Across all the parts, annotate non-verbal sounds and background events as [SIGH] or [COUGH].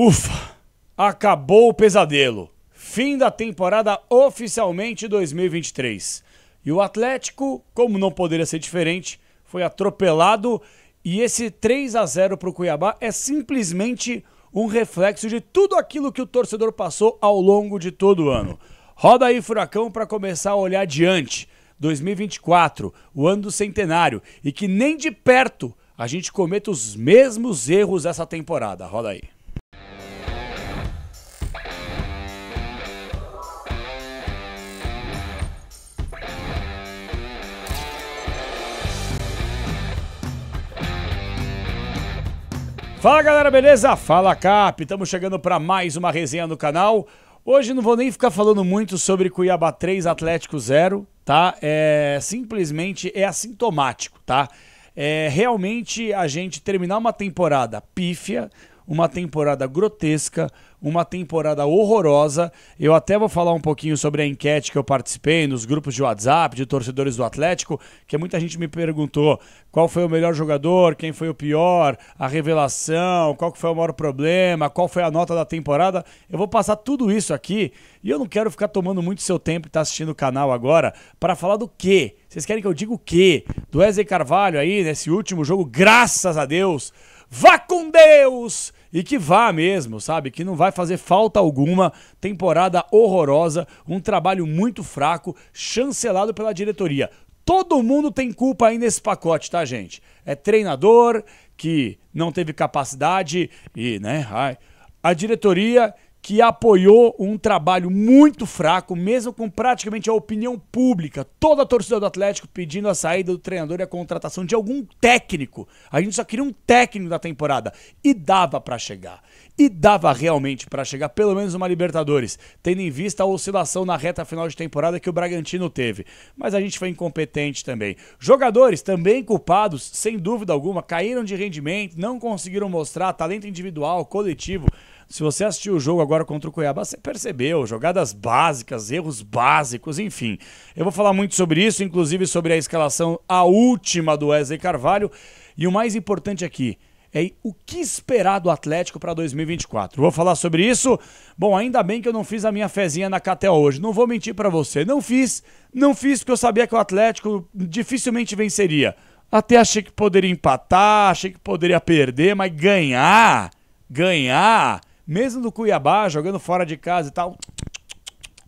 Ufa! Acabou o pesadelo. Fim da temporada oficialmente 2023. E o Atlético, como não poderia ser diferente, foi atropelado e esse 3 a 0 para o Cuiabá é simplesmente um reflexo de tudo aquilo que o torcedor passou ao longo de todo o ano. Roda aí, Furacão, para começar a olhar adiante. 2024, o ano do centenário, e que nem de perto a gente cometa os mesmos erros essa temporada. Roda aí. Fala galera, beleza? Fala Cap, estamos chegando para mais uma resenha no canal. Hoje não vou nem ficar falando muito sobre Cuiabá 3, Atlético 0, tá? É, simplesmente é assintomático, tá? É, realmente a gente terminar uma temporada pífia, uma temporada grotesca, uma temporada horrorosa. Eu até vou falar um pouquinho sobre a enquete que eu participei nos grupos de WhatsApp de torcedores do Atlético, que muita gente me perguntou qual foi o melhor jogador, quem foi o pior, a revelação, qual foi o maior problema, qual foi a nota da temporada. Eu vou passar tudo isso aqui e eu não quero ficar tomando muito seu tempo e tá assistindo o canal agora para falar do quê? Vocês querem que eu diga o quê? Do Eze Carvalho aí nesse último jogo, graças a Deus. Vá com Deus! e que vá mesmo, sabe? Que não vai fazer falta alguma. Temporada horrorosa, um trabalho muito fraco, chancelado pela diretoria. Todo mundo tem culpa aí nesse pacote, tá, gente? É treinador que não teve capacidade e, né, a diretoria que apoiou um trabalho muito fraco, mesmo com praticamente a opinião pública, toda a torcida do Atlético pedindo a saída do treinador e a contratação de algum técnico. A gente só queria um técnico da temporada e dava para chegar. E dava realmente para chegar pelo menos uma Libertadores, tendo em vista a oscilação na reta final de temporada que o Bragantino teve. Mas a gente foi incompetente também. Jogadores também culpados, sem dúvida alguma, caíram de rendimento, não conseguiram mostrar talento individual, coletivo. Se você assistiu o jogo agora contra o Cuiabá, você percebeu jogadas básicas, erros básicos, enfim. Eu vou falar muito sobre isso, inclusive sobre a escalação, a última do Wesley Carvalho. E o mais importante aqui é o que esperar do Atlético para 2024. Vou falar sobre isso. Bom, ainda bem que eu não fiz a minha fezinha na Catel hoje. Não vou mentir para você, não fiz, não fiz porque eu sabia que o Atlético dificilmente venceria. Até achei que poderia empatar, achei que poderia perder, mas ganhar, ganhar mesmo do Cuiabá, jogando fora de casa e tal,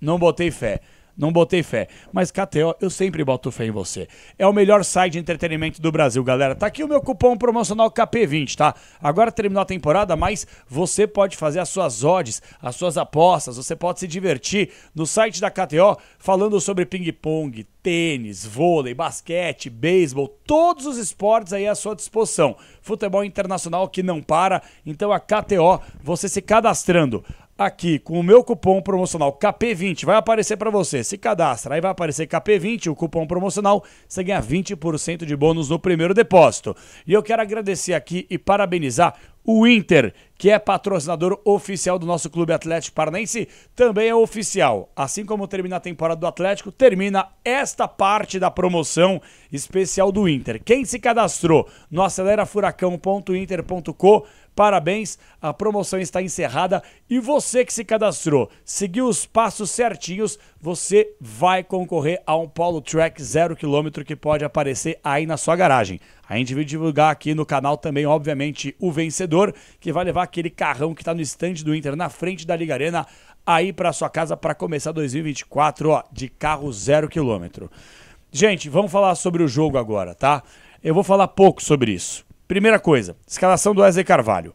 não botei fé. Não botei fé. Mas KTO, eu sempre boto fé em você. É o melhor site de entretenimento do Brasil, galera. Tá aqui o meu cupom promocional KP20, tá? Agora terminou a temporada, mas você pode fazer as suas odds, as suas apostas, você pode se divertir no site da KTO falando sobre ping-pong, tênis, vôlei, basquete, beisebol, todos os esportes aí à sua disposição. Futebol internacional que não para, então a KTO, você se cadastrando aqui com o meu cupom promocional KP20, vai aparecer para você. Se cadastra, aí vai aparecer KP20, o cupom promocional, você ganha 20% de bônus no primeiro depósito. E eu quero agradecer aqui e parabenizar o Inter, que é patrocinador oficial do nosso Clube Atlético Paranaense, também é oficial. Assim como termina a temporada do Atlético, termina esta parte da promoção especial do Inter. Quem se cadastrou no acelerafuracão.inter.com Parabéns, a promoção está encerrada e você que se cadastrou, seguiu os passos certinhos, você vai concorrer a um Polo Track 0km que pode aparecer aí na sua garagem. A gente vai divulgar aqui no canal também, obviamente, o vencedor, que vai levar aquele carrão que está no estande do Inter, na frente da Liga Arena, aí para sua casa para começar 2024, ó, de carro 0km. Gente, vamos falar sobre o jogo agora, tá? Eu vou falar pouco sobre isso. Primeira coisa, escalação do Wesley Carvalho.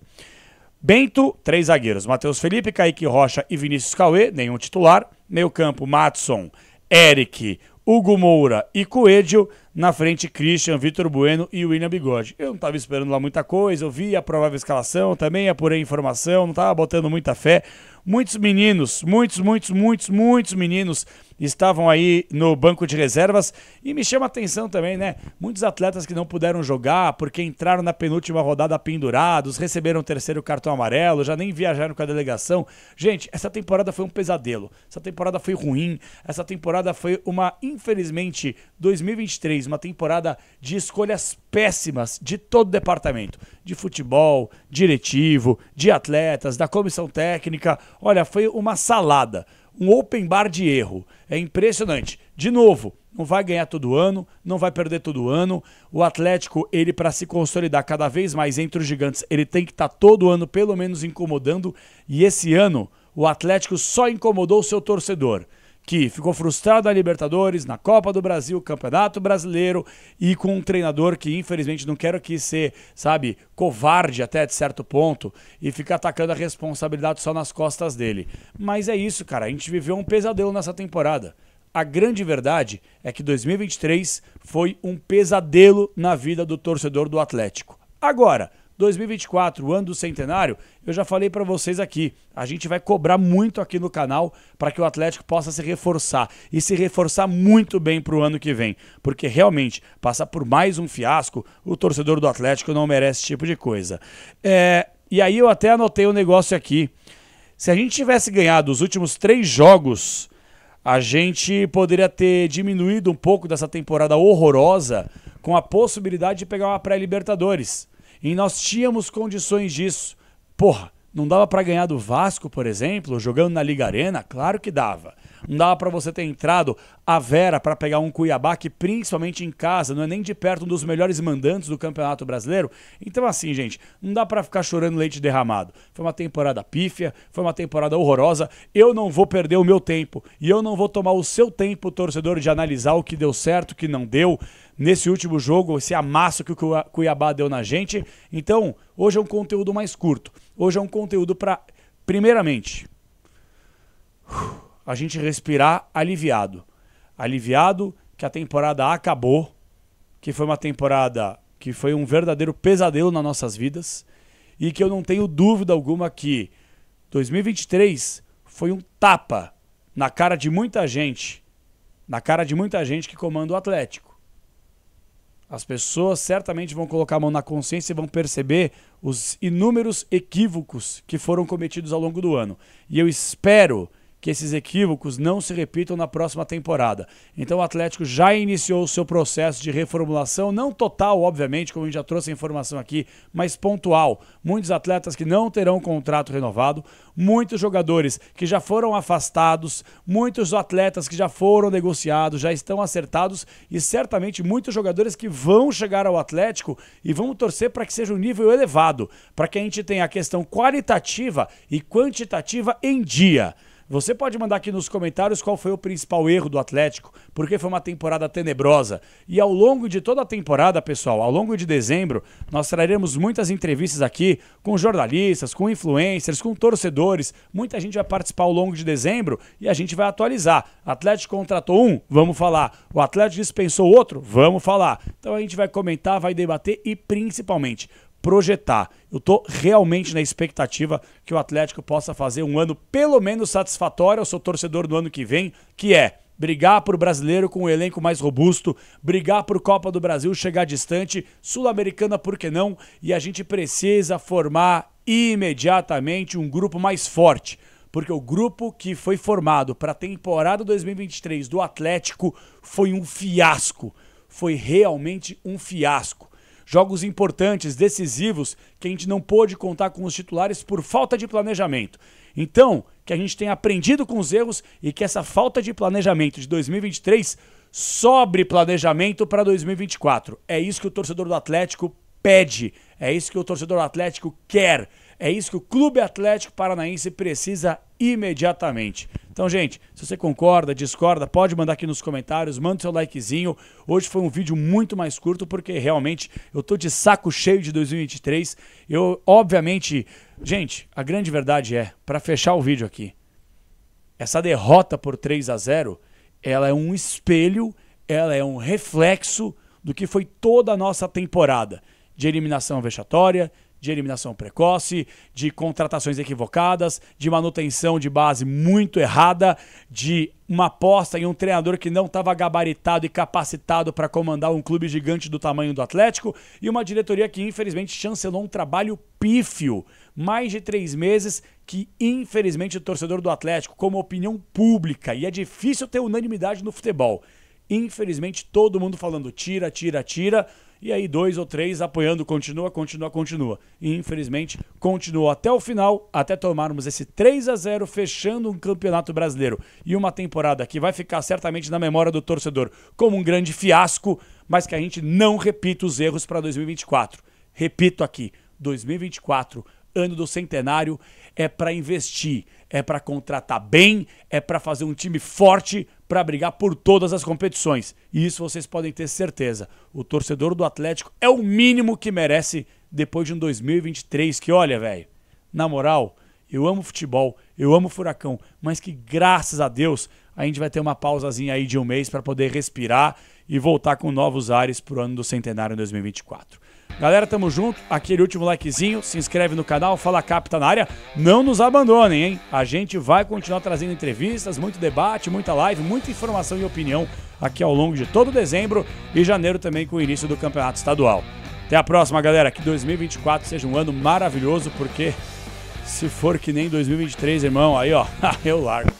Bento, três zagueiros. Matheus Felipe, Kaique Rocha e Vinícius Cauê, nenhum titular. Meio campo, Matson, Eric, Hugo Moura e Coelho. Na frente, Christian, Vitor Bueno e William Bigode. Eu não estava esperando lá muita coisa, eu vi a provável escalação, também apurei informação, não estava botando muita fé. Muitos meninos, muitos, muitos, muitos, muitos meninos estavam aí no banco de reservas. E me chama a atenção também, né? Muitos atletas que não puderam jogar porque entraram na penúltima rodada pendurados, receberam o terceiro cartão amarelo, já nem viajaram com a delegação. Gente, essa temporada foi um pesadelo. Essa temporada foi ruim. Essa temporada foi uma, infelizmente, 2023 uma temporada de escolhas péssimas de todo o departamento, de futebol, diretivo, de atletas, da comissão técnica. Olha, foi uma salada, um open bar de erro. É impressionante. De novo, não vai ganhar todo ano, não vai perder todo ano. O Atlético, ele para se consolidar cada vez mais entre os gigantes, ele tem que estar tá todo ano pelo menos incomodando. E esse ano, o Atlético só incomodou o seu torcedor que ficou frustrado na Libertadores, na Copa do Brasil, Campeonato Brasileiro e com um treinador que, infelizmente, não quero aqui ser, sabe, covarde até de certo ponto e ficar atacando a responsabilidade só nas costas dele. Mas é isso, cara. A gente viveu um pesadelo nessa temporada. A grande verdade é que 2023 foi um pesadelo na vida do torcedor do Atlético. Agora, 2024, ano do centenário, eu já falei para vocês aqui, a gente vai cobrar muito aqui no canal para que o Atlético possa se reforçar e se reforçar muito bem para o ano que vem, porque realmente passar por mais um fiasco, o torcedor do Atlético não merece esse tipo de coisa. É, e aí eu até anotei o um negócio aqui. Se a gente tivesse ganhado os últimos três jogos, a gente poderia ter diminuído um pouco dessa temporada horrorosa com a possibilidade de pegar uma pré-Libertadores. E nós tínhamos condições disso. Porra, não dava para ganhar do Vasco, por exemplo, jogando na Liga Arena? Claro que dava. Não dava para você ter entrado a Vera para pegar um Cuiabá que principalmente em casa não é nem de perto um dos melhores mandantes do Campeonato Brasileiro. Então assim, gente, não dá para ficar chorando leite derramado. Foi uma temporada pífia, foi uma temporada horrorosa. Eu não vou perder o meu tempo e eu não vou tomar o seu tempo, torcedor, de analisar o que deu certo, o que não deu nesse último jogo, esse amasso que o Cuiabá deu na gente. Então, hoje é um conteúdo mais curto. Hoje é um conteúdo para, primeiramente, a gente respirar aliviado. Aliviado que a temporada acabou, que foi uma temporada que foi um verdadeiro pesadelo nas nossas vidas e que eu não tenho dúvida alguma que 2023 foi um tapa na cara de muita gente, na cara de muita gente que comanda o Atlético as pessoas certamente vão colocar a mão na consciência e vão perceber os inúmeros equívocos que foram cometidos ao longo do ano. E eu espero que esses equívocos não se repitam na próxima temporada. Então o Atlético já iniciou o seu processo de reformulação, não total, obviamente, como a gente já trouxe a informação aqui, mas pontual. Muitos atletas que não terão contrato renovado, muitos jogadores que já foram afastados, muitos atletas que já foram negociados, já estão acertados e certamente muitos jogadores que vão chegar ao Atlético e vamos torcer para que seja um nível elevado, para que a gente tenha a questão qualitativa e quantitativa em dia. Você pode mandar aqui nos comentários qual foi o principal erro do Atlético, porque foi uma temporada tenebrosa. E ao longo de toda a temporada, pessoal, ao longo de dezembro, nós traremos muitas entrevistas aqui com jornalistas, com influencers, com torcedores. Muita gente vai participar ao longo de dezembro e a gente vai atualizar. Atlético contratou um, vamos falar. O Atlético dispensou outro, vamos falar. Então a gente vai comentar, vai debater e principalmente projetar. Eu estou realmente na expectativa que o Atlético possa fazer um ano pelo menos satisfatório. Eu sou torcedor do ano que vem, que é brigar por brasileiro com um elenco mais robusto, brigar por Copa do Brasil chegar distante, Sul-Americana por que não? E a gente precisa formar imediatamente um grupo mais forte. Porque o grupo que foi formado para a temporada 2023 do Atlético foi um fiasco. Foi realmente um fiasco jogos importantes, decisivos, que a gente não pôde contar com os titulares por falta de planejamento. Então, que a gente tenha aprendido com os erros e que essa falta de planejamento de 2023 sobre planejamento para 2024. É isso que o torcedor do Atlético pede, é isso que o torcedor do Atlético quer. É isso que o Clube Atlético Paranaense precisa imediatamente. Então, gente, se você concorda, discorda, pode mandar aqui nos comentários, manda seu likezinho. Hoje foi um vídeo muito mais curto porque realmente eu tô de saco cheio de 2023. Eu, obviamente, gente, a grande verdade é, para fechar o vídeo aqui, essa derrota por 3 a 0, ela é um espelho, ela é um reflexo do que foi toda a nossa temporada de eliminação vexatória, de eliminação precoce, de contratações equivocadas, de manutenção de base muito errada, de uma aposta em um treinador que não estava gabaritado e capacitado para comandar um clube gigante do tamanho do Atlético e uma diretoria que infelizmente chancelou um trabalho pífio, mais de três meses que infelizmente o torcedor do Atlético, como opinião pública, e é difícil ter unanimidade no futebol Infelizmente, todo mundo falando tira, tira, tira. E aí, dois ou três apoiando, continua, continua, continua. E, infelizmente, continuou até o final, até tomarmos esse 3 a 0 fechando um campeonato brasileiro. E uma temporada que vai ficar certamente na memória do torcedor como um grande fiasco, mas que a gente não repita os erros para 2024. Repito aqui, 2024 ano do centenário é para investir, é para contratar bem, é para fazer um time forte para brigar por todas as competições. E isso vocês podem ter certeza. O torcedor do Atlético é o mínimo que merece depois de um 2023 que, olha, velho, na moral, eu amo futebol, eu amo furacão, mas que graças a Deus a gente vai ter uma pausazinha aí de um mês para poder respirar e voltar com novos ares para o ano do centenário 2024. Galera, tamo junto. Aquele último likezinho, se inscreve no canal, fala capta na área. Não nos abandonem, hein? A gente vai continuar trazendo entrevistas, muito debate, muita live, muita informação e opinião aqui ao longo de todo dezembro e janeiro também com o início do campeonato estadual. Até a próxima, galera. Que 2024 seja um ano maravilhoso, porque se for que nem 2023, irmão, aí ó, [LAUGHS] eu largo.